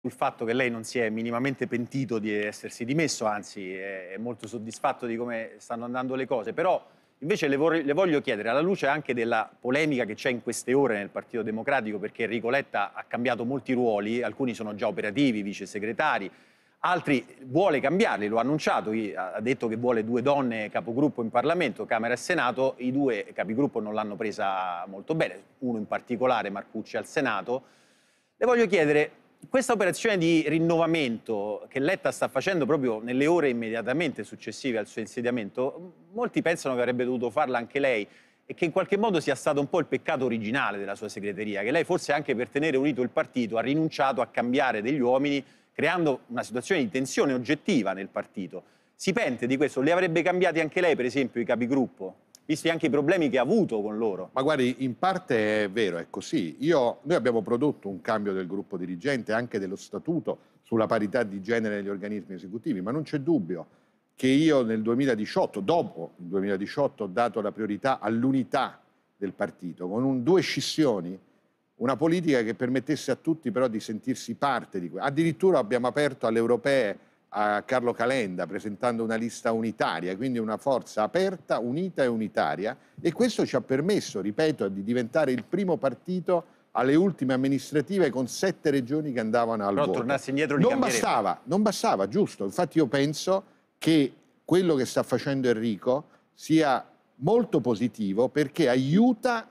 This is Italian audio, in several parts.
sul fatto che lei non si è minimamente pentito di essersi dimesso, anzi è molto soddisfatto di come stanno andando le cose, però invece le, vorrei, le voglio chiedere, alla luce anche della polemica che c'è in queste ore nel Partito Democratico, perché Enrico Letta ha cambiato molti ruoli, alcuni sono già operativi, vice segretari, altri vuole cambiarli, lo ha annunciato, ha detto che vuole due donne capogruppo in Parlamento, Camera e Senato, i due capigruppo non l'hanno presa molto bene, uno in particolare Marcucci al Senato. Le voglio chiedere questa operazione di rinnovamento che Letta sta facendo proprio nelle ore immediatamente successive al suo insediamento, molti pensano che avrebbe dovuto farla anche lei e che in qualche modo sia stato un po' il peccato originale della sua segreteria, che lei forse anche per tenere unito il partito ha rinunciato a cambiare degli uomini, creando una situazione di tensione oggettiva nel partito. Si pente di questo? Le avrebbe cambiati anche lei, per esempio, i capigruppo? visti anche i problemi che ha avuto con loro. Ma guardi, in parte è vero, è così. Io, noi abbiamo prodotto un cambio del gruppo dirigente, anche dello statuto sulla parità di genere negli organismi esecutivi, ma non c'è dubbio che io nel 2018, dopo il 2018, ho dato la priorità all'unità del partito, con un, due scissioni, una politica che permettesse a tutti però di sentirsi parte di questo. Addirittura abbiamo aperto alle europee a Carlo Calenda presentando una lista unitaria, quindi una forza aperta, unita e unitaria e questo ci ha permesso, ripeto, di diventare il primo partito alle ultime amministrative con sette regioni che andavano al Però voto. indietro non bastava, non bastava, giusto. Infatti io penso che quello che sta facendo Enrico sia molto positivo perché aiuta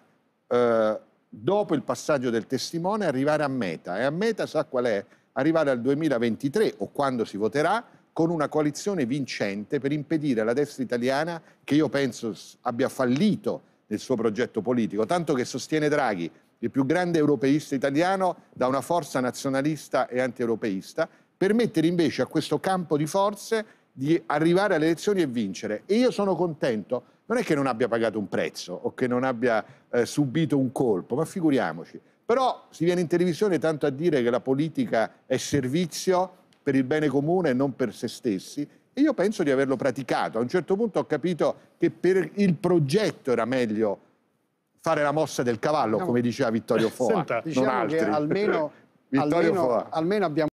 eh, dopo il passaggio del testimone arrivare a meta e a meta sa qual è? arrivare al 2023 o quando si voterà con una coalizione vincente per impedire alla destra italiana, che io penso abbia fallito nel suo progetto politico, tanto che sostiene Draghi, il più grande europeista italiano, da una forza nazionalista e antieuropeista, permettere invece a questo campo di forze di arrivare alle elezioni e vincere. E io sono contento, non è che non abbia pagato un prezzo o che non abbia eh, subito un colpo, ma figuriamoci, però si viene in televisione tanto a dire che la politica è servizio per il bene comune e non per se stessi e io penso di averlo praticato. A un certo punto ho capito che per il progetto era meglio fare la mossa del cavallo, no. come diceva Vittorio Foa, Senta, non diciamo altri. almeno, almeno, almeno abbiamo